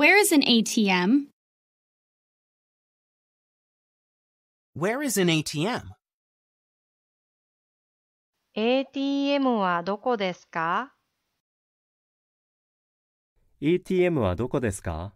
Where is an ATM? Where is an ATM? ATM はどこですか ATM はどこですか